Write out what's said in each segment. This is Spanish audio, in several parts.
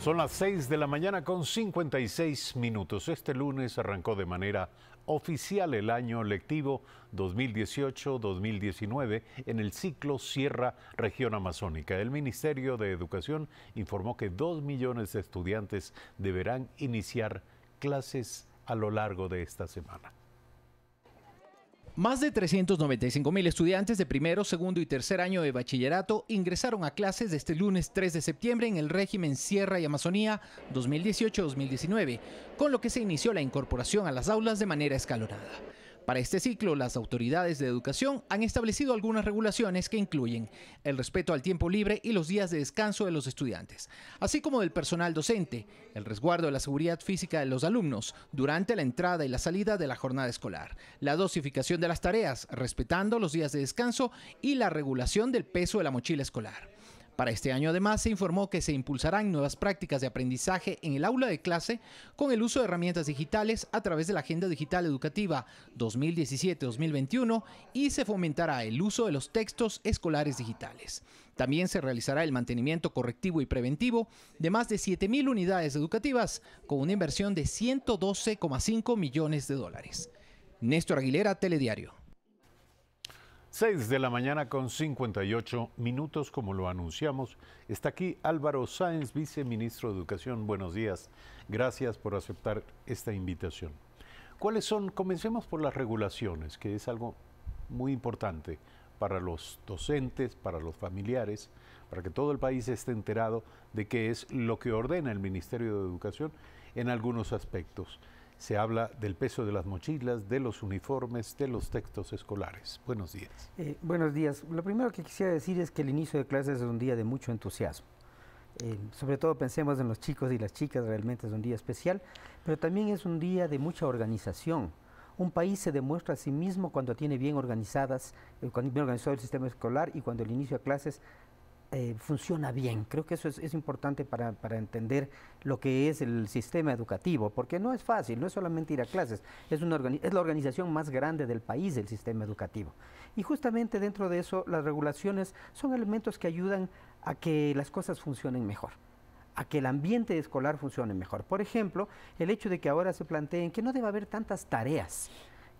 Son las 6 de la mañana con 56 minutos. Este lunes arrancó de manera oficial el año lectivo 2018-2019 en el ciclo Sierra Región Amazónica. El Ministerio de Educación informó que 2 millones de estudiantes deberán iniciar clases a lo largo de esta semana. Más de 395 mil estudiantes de primero, segundo y tercer año de bachillerato ingresaron a clases este lunes 3 de septiembre en el régimen Sierra y Amazonía 2018-2019, con lo que se inició la incorporación a las aulas de manera escalonada. Para este ciclo, las autoridades de educación han establecido algunas regulaciones que incluyen el respeto al tiempo libre y los días de descanso de los estudiantes, así como del personal docente, el resguardo de la seguridad física de los alumnos durante la entrada y la salida de la jornada escolar, la dosificación de las tareas, respetando los días de descanso y la regulación del peso de la mochila escolar. Para este año además se informó que se impulsarán nuevas prácticas de aprendizaje en el aula de clase con el uso de herramientas digitales a través de la Agenda Digital Educativa 2017-2021 y se fomentará el uso de los textos escolares digitales. También se realizará el mantenimiento correctivo y preventivo de más de 7.000 unidades educativas con una inversión de 112,5 millones de dólares. Néstor Aguilera, Telediario. 6 de la mañana con 58 minutos, como lo anunciamos. Está aquí Álvaro Sáenz, viceministro de Educación. Buenos días. Gracias por aceptar esta invitación. ¿Cuáles son? Comencemos por las regulaciones, que es algo muy importante para los docentes, para los familiares, para que todo el país esté enterado de qué es lo que ordena el Ministerio de Educación en algunos aspectos se habla del peso de las mochilas, de los uniformes, de los textos escolares. Buenos días. Eh, buenos días. Lo primero que quisiera decir es que el inicio de clases es un día de mucho entusiasmo. Eh, sobre todo pensemos en los chicos y las chicas, realmente es un día especial, pero también es un día de mucha organización. Un país se demuestra a sí mismo cuando tiene bien organizadas, eh, bien organizado el sistema escolar y cuando el inicio de clases eh, funciona bien. Creo que eso es, importante para, entender lo que es el sistema educativo, porque no es fácil, no es solamente ir a clases, es, una es la organización más grande del país, el sistema educativo. Y justamente dentro de eso, las regulaciones son elementos que ayudan a que las cosas funcionen mejor a que el ambiente escolar funcione mejor. Por ejemplo, el hecho de que ahora se planteen que no debe haber tantas tareas,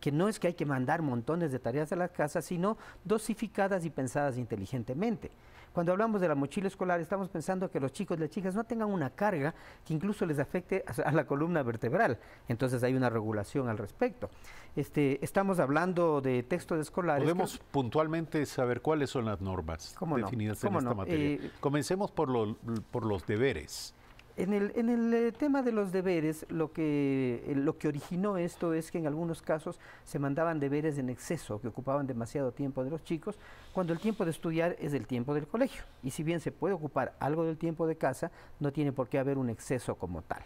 que no es que hay que mandar montones de tareas a las casas, sino dosificadas y pensadas inteligentemente. Cuando hablamos de la mochila escolar, estamos pensando que los chicos y las chicas no tengan una carga que incluso les afecte a la columna vertebral. Entonces hay una regulación al respecto. Este, estamos hablando de textos escolares. Podemos puntualmente saber cuáles son las normas definidas en esta materia. Eh, Comencemos por, por los deberes. En el, eh, tema de los deberes, lo que, eh, lo que originó esto es que en algunos casos se mandaban deberes en exceso, que ocupaban demasiado tiempo de los chicos, cuando el tiempo de estudiar es el tiempo del colegio. Y si bien se puede ocupar algo del tiempo de casa, no tiene por qué haber un exceso como tal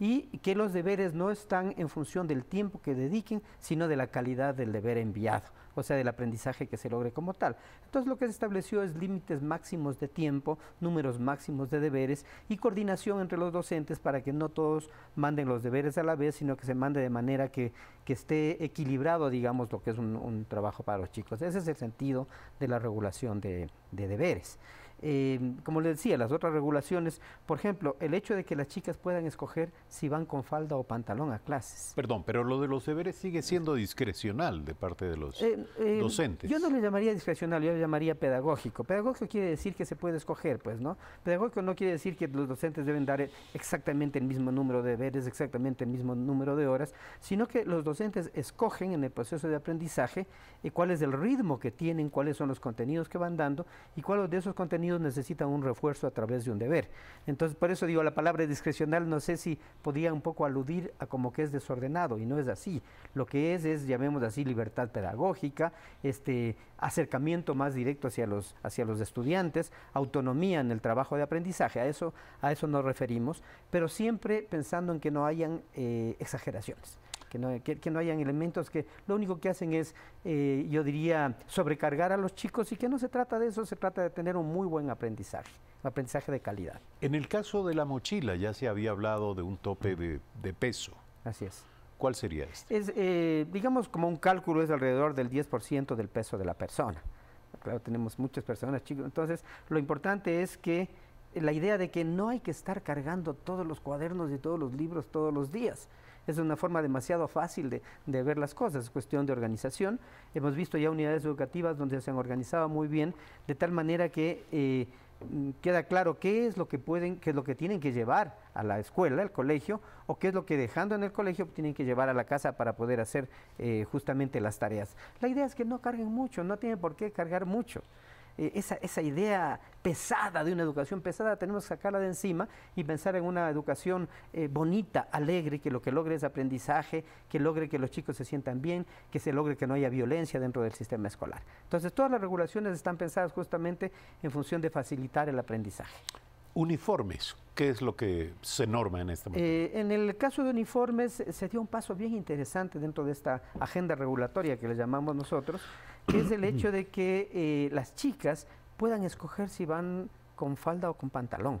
y que los deberes no están en función del tiempo que dediquen, sino de la calidad del deber enviado, o sea, del aprendizaje que se logre como tal. Entonces, lo que se estableció es límites máximos de tiempo, números máximos de deberes y coordinación entre los docentes para que no todos manden los deberes a la vez, sino que se mande de manera que, esté equilibrado, digamos, lo que es un, trabajo para los chicos. Ese es el sentido de la regulación de, de deberes. Em, como le decía, las otras regulaciones, por ejemplo, el hecho de que las chicas puedan escoger si van con falda o pantalón a clases. Perdón, pero lo de los deberes sigue siendo discrecional de parte de los em, em, docentes. Yo no le llamaría discrecional, yo le llamaría pedagógico. Pedagógico quiere decir que se puede escoger, pues, ¿no? Pedagógico no quiere decir que los docentes deben dar exactamente el mismo número de deberes, exactamente el mismo número de horas, sino que los docentes escogen en el proceso de aprendizaje eh, cuál es el ritmo que tienen, cuáles son los contenidos que van dando y cuáles de esos contenidos necesitan necesita un refuerzo a través de un deber. Entonces, por eso digo, la palabra discrecional no sé si podía un poco aludir a como que es desordenado y no es así. Lo que es es, llamemos así, libertad pedagógica, este acercamiento más directo hacia los, estudiantes, autonomía en el trabajo de aprendizaje, a eso, a eso nos referimos, pero siempre pensando en que no hayan eh, exageraciones que no, que, hayan elementos que lo único que hacen es, eh, yo diría, sobrecargar a los chicos y que no se trata de eso, se trata de tener un muy buen aprendizaje, un aprendizaje de calidad. En el caso de la mochila ya se había hablado de un tope de, peso. Así es. ¿Cuál sería esto? Eh, digamos, como un cálculo es alrededor del 10% del peso de la persona. Claro, tenemos muchas personas, chicos. Entonces, lo importante es que la idea de que no hay que estar cargando todos los cuadernos y todos los libros todos los días es una forma demasiado fácil de, ver las cosas, es cuestión de organización. Hemos visto ya unidades educativas donde se han organizado muy bien, de tal manera que... Eh, mm, queda claro qué es lo que pueden, qué es lo que tienen que llevar a la escuela, al colegio, o qué es lo que dejando en el colegio tienen que llevar a la casa para poder hacer eh, justamente las tareas. La idea es que no carguen mucho, no tienen por qué cargar mucho. Eh, esa, idea pesada de una educación pesada, tenemos que sacarla de encima y pensar en una educación eh, bonita, alegre, que lo que logre es aprendizaje, que logre que los chicos se sientan bien, que se logre que no haya violencia dentro del sistema escolar. Entonces, todas las regulaciones están pensadas justamente en función de facilitar el aprendizaje. Uniformes, ¿qué es lo que se norma en este momento? Eh, en el caso de uniformes se dio un paso bien interesante dentro de esta agenda regulatoria que le llamamos nosotros, es el hecho de que eh, las chicas puedan escoger si van con falda o con pantalón.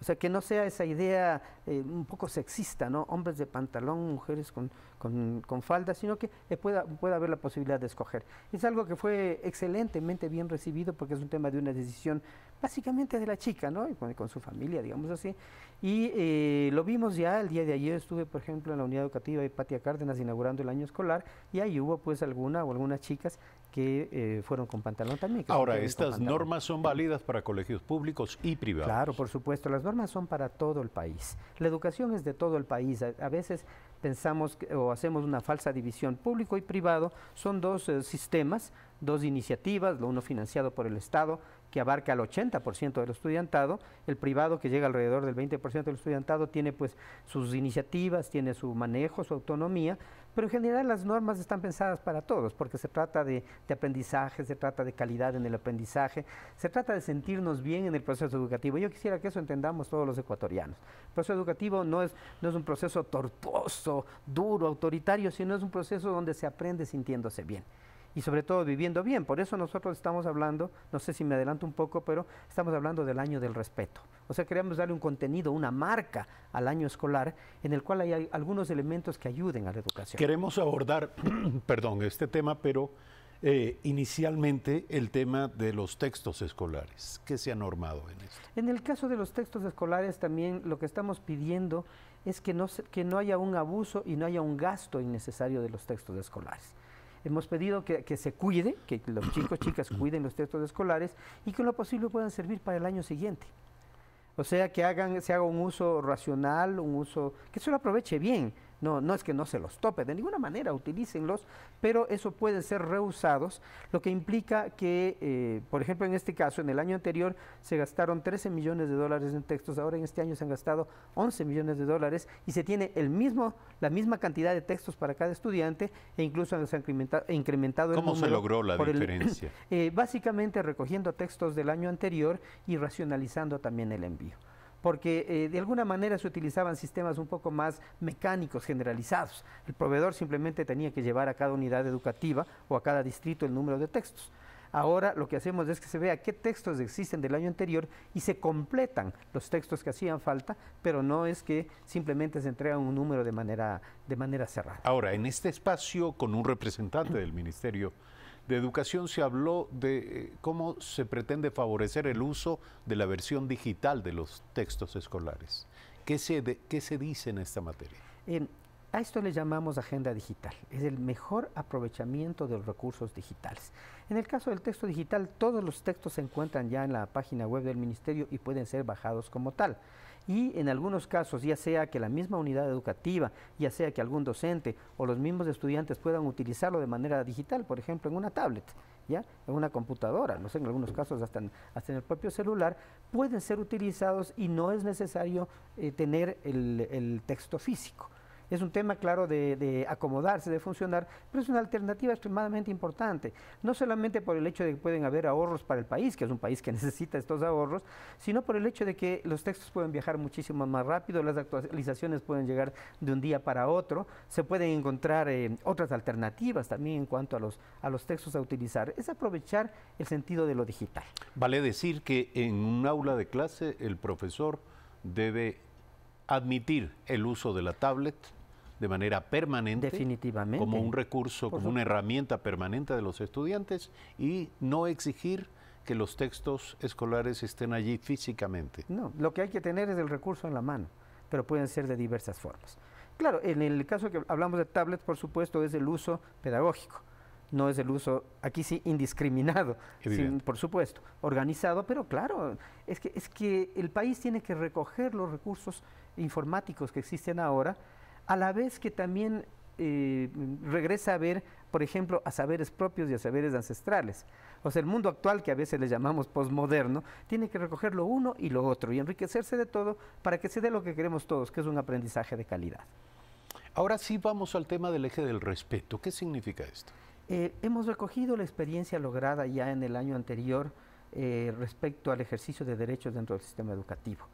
O sea, que no sea esa idea eh, un poco sexista, ¿no? Hombres de pantalón, mujeres con, con, falda, sino que eh, pueda, pueda, haber la posibilidad de escoger. Es algo que fue excelentemente bien recibido porque es un tema de una decisión básicamente de la chica, ¿no? con, su familia, digamos así. Y lo vimos ya el día de ayer, estuve, por ejemplo, en la unidad educativa de Patia Cárdenas inaugurando el año escolar y ahí hubo pues alguna o algunas chicas que eh, fueron con pantalón también. Ahora, ¿estas normas son válidas para colegios públicos y privados? Claro, por supuesto, las normas son para todo el país. La educación es de todo el país. A, veces pensamos o hacemos una falsa división. Público y privado son dos eh, sistemas, dos iniciativas, lo uno financiado por el Estado, que abarca al 80% del estudiantado, el privado que llega alrededor del 20% del estudiantado tiene pues sus iniciativas, tiene su manejo, su autonomía, pero en general las normas están pensadas para todos, porque se trata de, aprendizaje, se trata de calidad en el aprendizaje, se trata de sentirnos bien en el proceso educativo. Yo quisiera que eso entendamos todos los ecuatorianos. El proceso educativo no es, no es un proceso tortuoso, duro, autoritario, sino es un proceso donde se aprende sintiéndose bien y sobre todo viviendo bien. Por eso nosotros estamos hablando, no sé si me adelanto un poco, pero estamos hablando del año del respeto. O sea, queremos darle un contenido, una marca al año escolar en el cual hay algunos elementos que ayuden a la educación. Queremos abordar, perdón, este tema, pero eh, inicialmente el tema de los textos escolares. ¿Qué se ha normado en esto? En el caso de los textos escolares también lo que estamos pidiendo es que no, que no haya un abuso y no haya un gasto innecesario de los textos escolares. Hemos pedido que, se cuide, que los chicos, chicas cuiden los textos escolares y que lo posible puedan servir para el año siguiente. O sea, que hagan, se haga un uso racional, un uso, que se lo aproveche bien no, no es que no se los tope, de ninguna manera utilícenlos, pero eso puede ser reusados, lo que implica que, eh, por ejemplo, en este caso, en el año anterior se gastaron 13 millones de dólares en textos, ahora en este año se han gastado 11 millones de dólares y se tiene el mismo, la misma cantidad de textos para cada estudiante e incluso se ha incrementado, incrementado el ¿Cómo se logró la diferencia? Eh, básicamente recogiendo textos del año anterior y racionalizando también el envío porque eh, de alguna manera se utilizaban sistemas un poco más mecánicos, generalizados. El proveedor simplemente tenía que llevar a cada unidad educativa o a cada distrito el número de textos. Ahora lo que hacemos es que se vea qué textos existen del año anterior y se completan los textos que hacían falta, pero no es que simplemente se entrega un número de manera, de manera cerrada. Ahora, en este espacio, con un representante del Ministerio de educación se habló de eh, cómo se pretende favorecer el uso de la versión digital de los textos escolares. ¿Qué se, dice en esta materia? a esto le llamamos agenda digital, es el mejor aprovechamiento de los recursos digitales. En el caso del texto digital, todos los textos se encuentran ya en la página web del Ministerio y pueden ser bajados como tal y en algunos casos, ya sea que la misma unidad educativa, ya sea que algún docente o los mismos estudiantes puedan utilizarlo de manera digital, por ejemplo, en una tablet, ¿ya? en una computadora, no en algunos casos hasta en, el propio celular, pueden ser utilizados y no es necesario eh, tener el texto físico. Es un tema, claro, de, acomodarse, de funcionar, pero es una alternativa extremadamente importante. No solamente por el hecho de que pueden haber ahorros para el país, que es un país que necesita estos ahorros, sino por el hecho de que los textos pueden viajar muchísimo más rápido, las actualizaciones pueden llegar de un día para otro, se pueden encontrar eh, otras alternativas también en cuanto a los, a los textos a utilizar. Es aprovechar el sentido de lo digital. Vale decir que en un aula de clase el profesor debe admitir el uso de la tablet, de manera permanente, Definitivamente. como un recurso, como una herramienta permanente de los estudiantes y no exigir que los textos escolares estén allí físicamente. No, lo que hay que tener es el recurso en la mano, pero pueden ser de diversas formas. Claro, en el caso que hablamos de tablets, por supuesto, es el uso pedagógico, no es el uso, aquí sí, indiscriminado, por supuesto, organizado, pero claro, es que, es que el país tiene que recoger los recursos informáticos que existen ahora a la vez que también eh, regresa a ver, por ejemplo, a saberes propios y a saberes ancestrales. O sea, el mundo actual, que a veces le llamamos posmoderno, tiene que recoger lo uno y lo otro y enriquecerse de todo para que se dé lo que queremos todos, que es un aprendizaje de calidad. Ahora sí vamos al tema del eje del respeto. ¿Qué significa esto? Eh, hemos recogido la experiencia lograda ya en el año anterior eh, respecto al ejercicio de derechos dentro del sistema educativo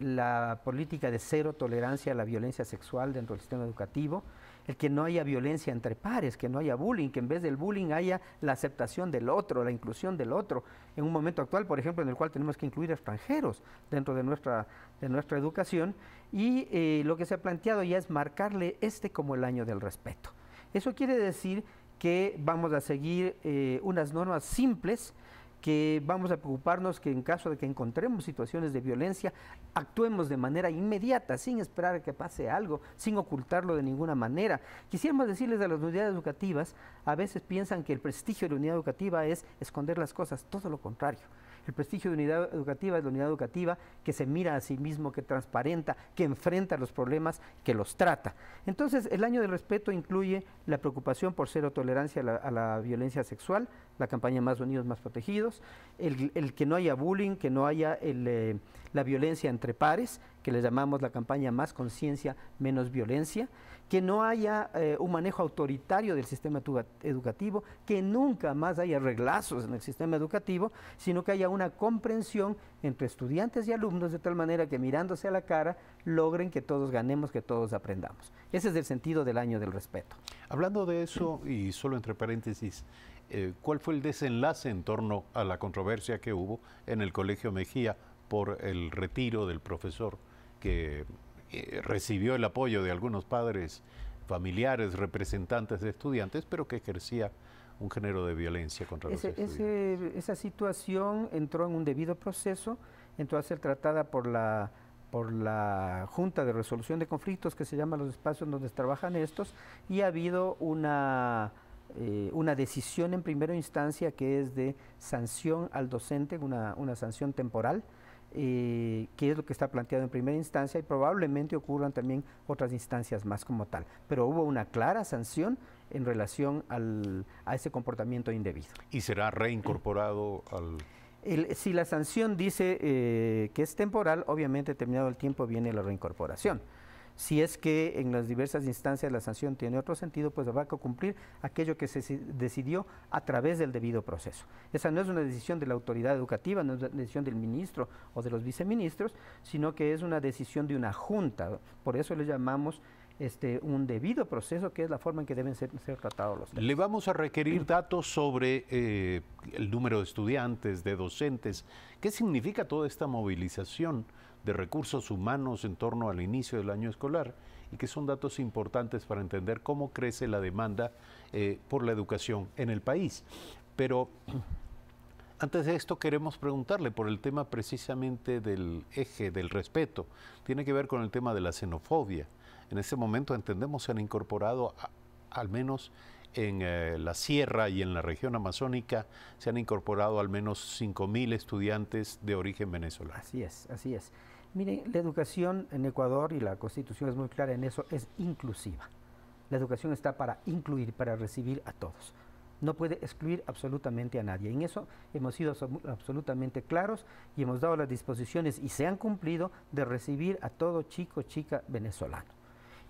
la política de cero tolerancia a la violencia sexual dentro del sistema educativo, el que no haya violencia entre pares, que no haya bullying, que en vez del bullying haya la aceptación del otro, la inclusión del otro, en un momento actual, por ejemplo, en el cual tenemos que incluir extranjeros dentro de nuestra, de nuestra educación, y eh, lo que se ha planteado ya es marcarle este como el año del respeto. Eso quiere decir que vamos a seguir eh, unas normas simples, que vamos a preocuparnos que en caso de que encontremos situaciones de violencia, actuemos de manera inmediata, sin esperar a que pase algo, sin ocultarlo de ninguna manera. Quisiéramos decirles a las unidades educativas, a veces piensan que el prestigio de la unidad educativa es esconder las cosas, todo lo contrario. El prestigio de unidad educativa es la unidad educativa que se mira a sí mismo, que transparenta, que enfrenta los problemas, que los trata. Entonces, el año de respeto incluye la preocupación por cero tolerancia a la, a la violencia sexual, la campaña Más Unidos, Más Protegidos, el, que no haya bullying, que no haya eh, la violencia entre pares, que le llamamos la campaña Más Conciencia, Menos Violencia, que no haya eh, un manejo autoritario del sistema educativo, que nunca más haya reglazos en el sistema educativo, sino que haya una comprensión entre estudiantes y alumnos de tal manera que mirándose a la cara logren que todos ganemos, que todos aprendamos. Ese es el sentido del año del respeto. Hablando de eso, y solo entre paréntesis, eh, ¿Cuál fue el desenlace en torno a la controversia que hubo en el Colegio Mejía por el retiro del profesor que eh, recibió el apoyo de algunos padres, familiares, representantes de estudiantes, pero que ejercía un género de violencia contra los estudiantes? esa situación entró en un debido proceso, entró a ser tratada por la por la Junta de Resolución de Conflictos, que se llama los espacios donde trabajan estos, y ha habido una eh, una decisión en primera instancia que es de sanción al docente, una, una sanción temporal, eh, que es lo que está planteado en primera instancia y probablemente ocurran también otras instancias más como tal. Pero hubo una clara sanción en relación al, a ese comportamiento indebido. ¿Y será reincorporado al...? si la sanción dice eh, que es temporal, obviamente terminado el tiempo viene la reincorporación. Si es que en las diversas instancias la sanción tiene otro sentido, pues habrá que cumplir aquello que se decidió a través del debido proceso. Esa no es una decisión de la autoridad educativa, no es una decisión del ministro o de los viceministros, sino que es una decisión de una junta. Por eso le llamamos este, un debido proceso, que es la forma en que deben ser, tratados los temas. Le vamos a requerir datos sobre eh, el número de estudiantes, de docentes. ¿Qué significa toda esta movilización? de recursos humanos en torno al inicio del año escolar y que son datos importantes para entender cómo crece la demanda eh, por la educación en el país. Pero antes de esto queremos preguntarle por el tema precisamente del eje del respeto. Tiene que ver con el tema de la xenofobia. En este momento entendemos se han incorporado, al menos en eh, la sierra y en la región amazónica, se han incorporado al menos 5.000 estudiantes de origen venezolano. Así es, así es. Miren, la educación en Ecuador, y la Constitución es muy clara en eso, es inclusiva. La educación está para incluir, para recibir a todos. No puede excluir absolutamente a nadie. En eso hemos sido absolutamente claros y hemos dado las disposiciones y se han cumplido de recibir a todo chico, chica venezolano.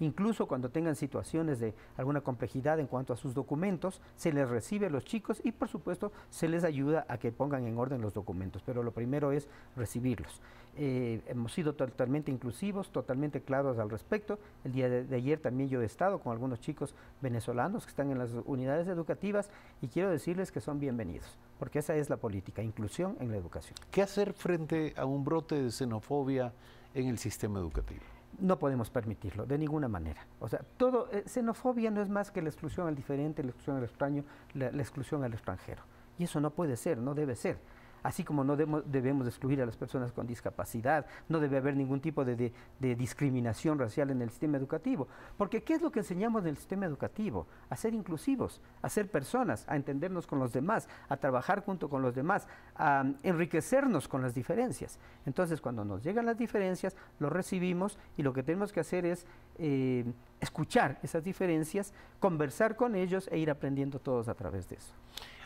Incluso cuando tengan situaciones de alguna complejidad en cuanto a sus documentos, se les recibe a los chicos y por supuesto se les ayuda a que pongan en orden los documentos, pero lo primero es recibirlos. Eh, hemos sido totalmente inclusivos, totalmente claros al respecto. El día de, ayer también yo he estado con algunos chicos venezolanos que están en las unidades educativas y quiero decirles que son bienvenidos, porque esa es la política, inclusión en la educación. ¿Qué hacer frente a un brote de xenofobia en el sistema educativo? No podemos permitirlo, de ninguna manera. O sea, todo, eh, xenofobia no es más que la exclusión al diferente, la exclusión al extraño, la exclusión al extranjero. Y eso no puede ser, no debe ser así como no debemos excluir a las personas con discapacidad, no debe haber ningún tipo de, discriminación racial en el sistema educativo. Porque ¿qué es lo que enseñamos en el sistema educativo? A ser inclusivos, a ser personas, a entendernos con los demás, a trabajar junto con los demás, a enriquecernos con las diferencias. Entonces, cuando nos llegan las diferencias, lo recibimos y lo que tenemos que hacer es eh, escuchar esas diferencias, conversar con ellos e ir aprendiendo todos a través de eso.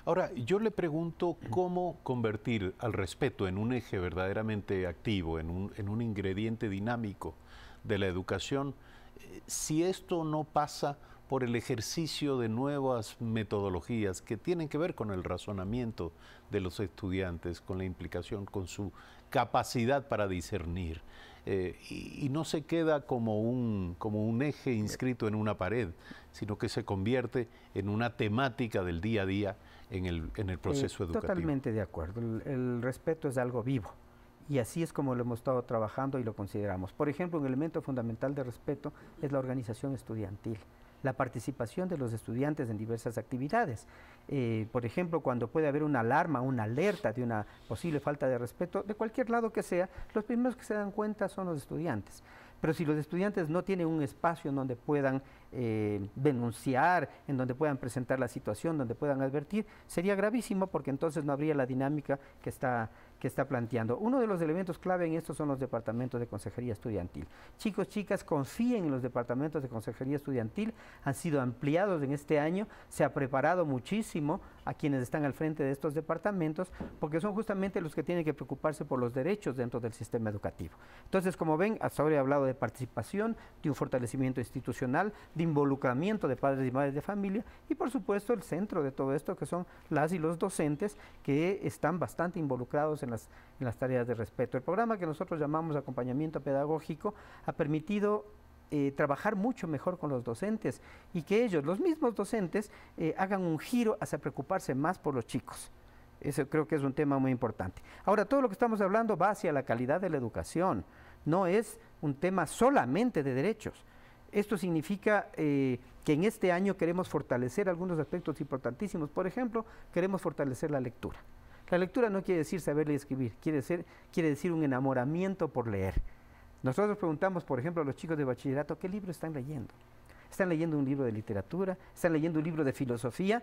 Ahora, yo le pregunto cómo convertir al respeto en un eje verdaderamente activo, en un, ingrediente dinámico de la educación, eh, si esto no pasa por el ejercicio de nuevas metodologías que tienen que ver con el razonamiento de los estudiantes, con la implicación, con su capacidad para discernir. Eh, y, no se queda como un, como un eje inscrito en una pared, sino que se convierte en una temática del día a día en el, eh, proceso educativo. Totalmente de acuerdo. El, respeto es algo vivo y así es como lo hemos estado trabajando y lo consideramos. Por ejemplo, un elemento fundamental de respeto es la organización estudiantil la participación de los estudiantes en diversas actividades. Eh, por ejemplo, cuando puede haber una alarma, una alerta de una posible falta de respeto, de cualquier lado que sea, los primeros que se dan cuenta son los estudiantes. Pero si los estudiantes no tienen un espacio en donde puedan eh, denunciar, en donde puedan presentar la situación, donde puedan advertir, sería gravísimo porque entonces no habría la dinámica que está, que está planteando. Uno de los elementos clave en esto son los departamentos de consejería estudiantil. Chicos, chicas, confíen en los departamentos de consejería estudiantil, han sido ampliados en este año, se ha preparado muchísimo a quienes están al frente de estos departamentos, porque son justamente los que tienen que preocuparse por los derechos dentro del sistema educativo. Entonces, como ven, hasta ahora he hablado de participación, de un fortalecimiento institucional, de involucramiento de padres y madres de familia y, por supuesto, el centro de todo esto, que son las y los docentes que están bastante involucrados en las, las tareas de respeto. El programa que nosotros llamamos acompañamiento pedagógico ha permitido eh, trabajar mucho mejor con los docentes y que ellos, los mismos docentes, eh, hagan un giro hacia preocuparse más por los chicos. Eso creo que es un tema muy importante. Ahora, todo lo que estamos hablando va hacia la calidad de la educación, no es un tema solamente de derechos. Esto significa eh, que en este año queremos fortalecer algunos aspectos importantísimos. Por ejemplo, queremos fortalecer la lectura. La lectura no quiere decir y escribir, quiere, ser, quiere decir un enamoramiento por leer. Nosotros preguntamos, por ejemplo, a los chicos de bachillerato, ¿qué libro están leyendo? ¿Están leyendo un libro de literatura? ¿Están leyendo un libro de filosofía?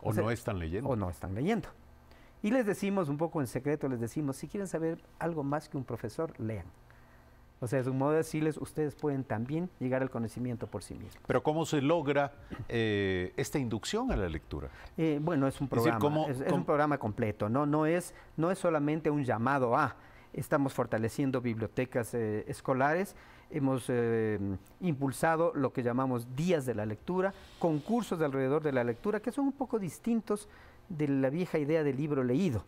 O, no están leyendo. O no están leyendo. Y les decimos un poco en secreto, les decimos, si quieren saber algo más que un profesor, lean. O sea, de un modo de decirles, ustedes pueden también llegar al conocimiento por sí mismos. Pero ¿cómo se logra eh, esta inducción a la lectura? Eh, bueno, es un programa, es, un programa completo, ¿no? No es, no es solamente un llamado a, estamos fortaleciendo bibliotecas eh, escolares, hemos eh, impulsado lo que llamamos días de la lectura, concursos de alrededor de la lectura, que son un poco distintos de la vieja idea del libro leído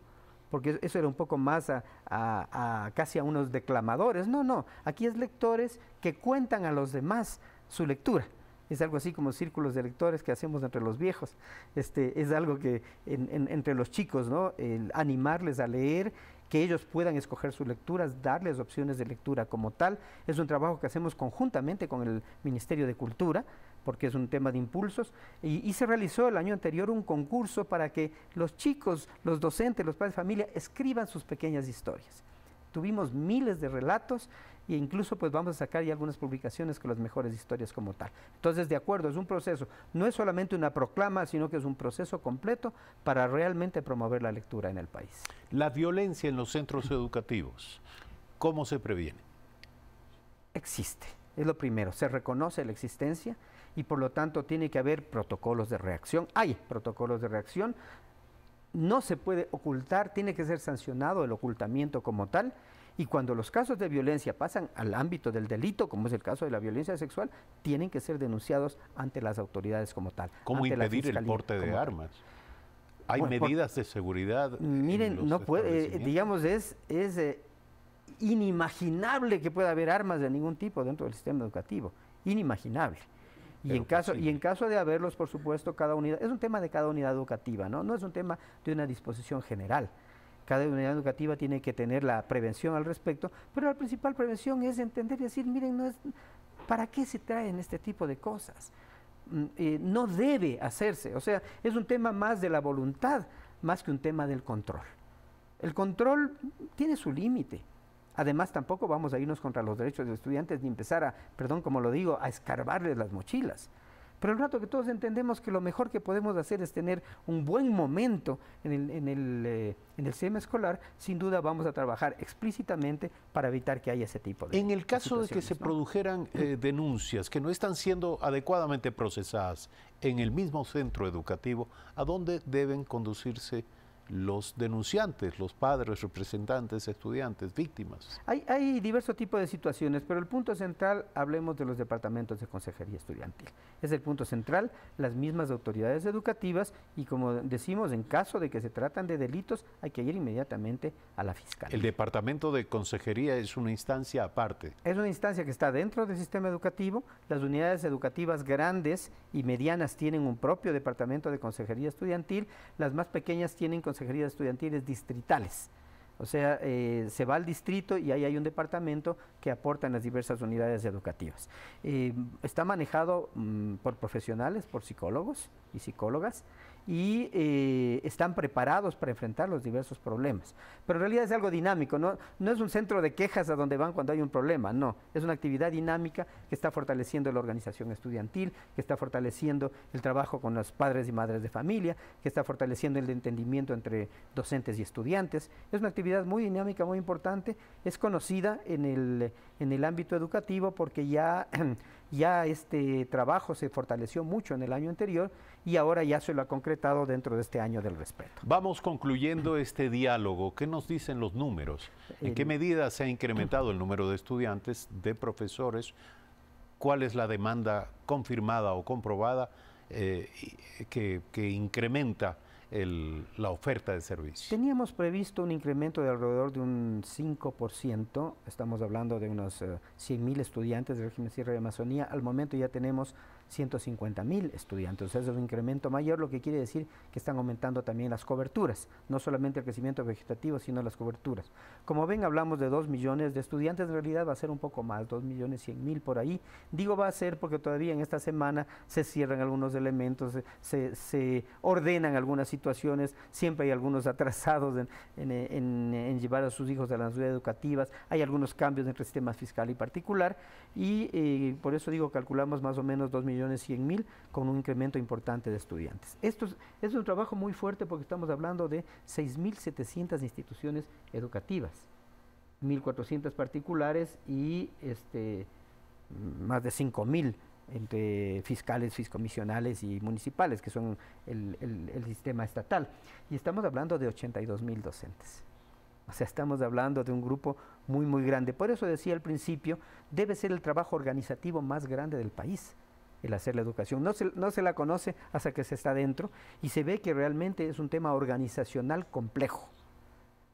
porque eso era un poco más a casi a unos declamadores. No, no, aquí es lectores que cuentan a los demás su lectura es algo así como círculos de lectores que hacemos entre los viejos. Este, es algo que entre los chicos, ¿no? animarles a leer, que ellos puedan escoger sus lecturas, darles opciones de lectura como tal. Es un trabajo que hacemos conjuntamente con el Ministerio de Cultura, porque es un tema de impulsos, y, y, se realizó el año anterior un concurso para que los chicos, los docentes, los padres de familia escriban sus pequeñas historias tuvimos miles de relatos e incluso pues vamos a sacar ya algunas publicaciones con las mejores historias como tal. Entonces, de acuerdo, es un proceso, no es solamente una proclama, sino que es un proceso completo para realmente promover la lectura en el país. La violencia en los centros educativos, ¿cómo se previene? Existe, es lo primero, se reconoce la existencia y por lo tanto tiene que haber protocolos de reacción. Hay protocolos de reacción no se puede ocultar, tiene que ser sancionado el ocultamiento como tal. Y cuando los casos de violencia pasan al ámbito del delito, como es el caso de la violencia sexual, tienen que ser denunciados ante las autoridades como tal. ¿Cómo impedir el porte de armas? ¿Hay medidas de seguridad? Miren, no puede, eh, digamos, es, eh, inimaginable que pueda haber armas de ningún tipo dentro del sistema educativo. Inimaginable. Y en, pues, caso, y en caso de haberlos, por supuesto, cada unidad, es un tema de cada unidad educativa, ¿no? No es un tema de una disposición general. Cada unidad educativa tiene que tener la prevención al respecto, pero la principal prevención es entender y decir, miren, no es, ¿para qué se traen este tipo de cosas? Mm, eh, no debe hacerse, o sea, es un tema más de la voluntad, más que un tema del control. El control tiene su límite, Además, tampoco vamos a irnos contra los derechos de los estudiantes ni empezar a, perdón como lo digo, a escarbarles las mochilas. Pero el rato que todos entendemos que lo mejor que podemos hacer es tener un buen momento en el, en eh, escolar, sin duda vamos a trabajar explícitamente para evitar que haya ese tipo de... En el caso de que se produjeran eh, denuncias que no están siendo adecuadamente procesadas en el mismo centro educativo, ¿a dónde deben conducirse? los denunciantes, los padres, representantes, estudiantes, víctimas. Hay, diversos tipos de situaciones, pero el punto central, hablemos de los departamentos de consejería estudiantil. Es el punto central, las mismas autoridades educativas y como decimos, en caso de que se tratan de delitos, hay que ir inmediatamente a la fiscalía. El departamento de consejería es una instancia aparte. Es una instancia que está dentro del sistema educativo. Las unidades educativas grandes y medianas tienen un propio departamento de consejería estudiantil. Las más pequeñas tienen consejería consejerías estudiantiles distritales. O sea, eh, se va al distrito y ahí hay un departamento que aporta en las diversas unidades educativas. Eh, está manejado mm, por profesionales, por psicólogos y psicólogas y eh, están preparados para enfrentar los diversos problemas. Pero en realidad es algo dinámico, ¿no? no es un centro de quejas a donde van cuando hay un problema, no, es una actividad dinámica que está fortaleciendo la organización estudiantil, que está fortaleciendo el trabajo con los padres y madres de familia, que está fortaleciendo el entendimiento entre docentes y estudiantes. Es una actividad muy dinámica, muy importante, es conocida en el, en el ámbito educativo porque ya... ya este trabajo se fortaleció mucho en el año anterior y ahora ya se lo ha concretado dentro de este año del respeto. Vamos concluyendo este diálogo. ¿Qué nos dicen los números? ¿En qué medida se ha incrementado el número de estudiantes, de profesores? ¿Cuál es la demanda confirmada o comprobada eh, eh, que incrementa la oferta de servicios. Teníamos previsto un incremento de alrededor de un 5%, estamos hablando de unos 100.000 eh, estudiantes del régimen Sierra de Amazonía, al momento ya tenemos 150 mil estudiantes. sea, es un incremento mayor, lo que quiere decir que están aumentando también las coberturas, no solamente el crecimiento vegetativo, sino las coberturas. Como ven, hablamos de 2 millones de estudiantes, en realidad va a ser un poco más, 2 millones 100 mil por ahí. Digo va a ser porque todavía en esta semana se cierran algunos elementos, se, ordenan algunas situaciones, siempre hay algunos atrasados en, llevar a sus hijos a las redes educativas, hay algunos cambios entre sistema fiscal y particular, y eh, por eso digo, calculamos más o menos 2 millones millones mil con un incremento importante de estudiantes. Esto es, un trabajo muy fuerte porque estamos hablando de 6.700 instituciones educativas, 1.400 particulares y este, más de 5.000 entre fiscales, fiscomisionales y municipales, que son el, el sistema estatal. Y estamos hablando de 82 mil docentes. O sea, estamos hablando de un grupo muy, muy grande. Por eso decía al principio, debe ser el trabajo organizativo más grande del país el hacer la educación. No se, no se la conoce hasta que se está dentro y se ve que realmente es un tema organizacional complejo.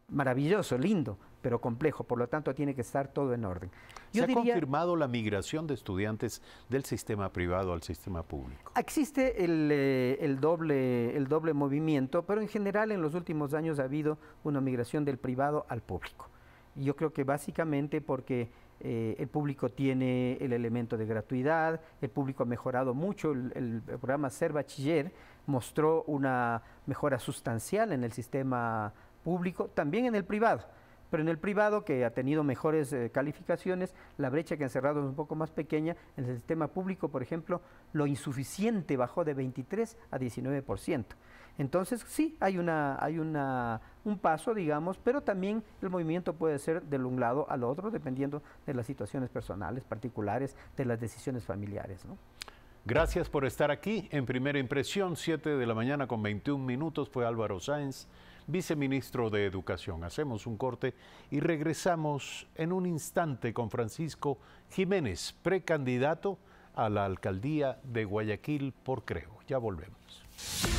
Maravilloso, lindo, pero complejo, por lo tanto tiene que estar todo en orden. ¿Se ha confirmado la migración de estudiantes del sistema privado al sistema público? Existe eh, el, doble, el doble movimiento, pero en general en los últimos años ha habido una migración del privado al público. Yo creo que básicamente porque eh, el público tiene el elemento de gratuidad, el público ha mejorado mucho, el, el programa Ser Bachiller mostró una mejora sustancial en el sistema público, también en el privado pero en el privado, que ha tenido mejores eh, calificaciones, la brecha que han cerrado es un poco más pequeña. En el sistema público, por ejemplo, lo insuficiente bajó de 23 a 19%. Entonces, sí, hay, una, hay un paso, digamos, pero también el movimiento puede ser de un lado al otro, dependiendo de las situaciones personales, particulares, de las decisiones familiares. Gracias por estar aquí. En primera impresión, 7 de la mañana con 21 minutos, fue Álvaro Sáenz viceministro de Educación. Hacemos un corte y regresamos en un instante con Francisco Jiménez, precandidato a la alcaldía de Guayaquil por Creo. Ya volvemos.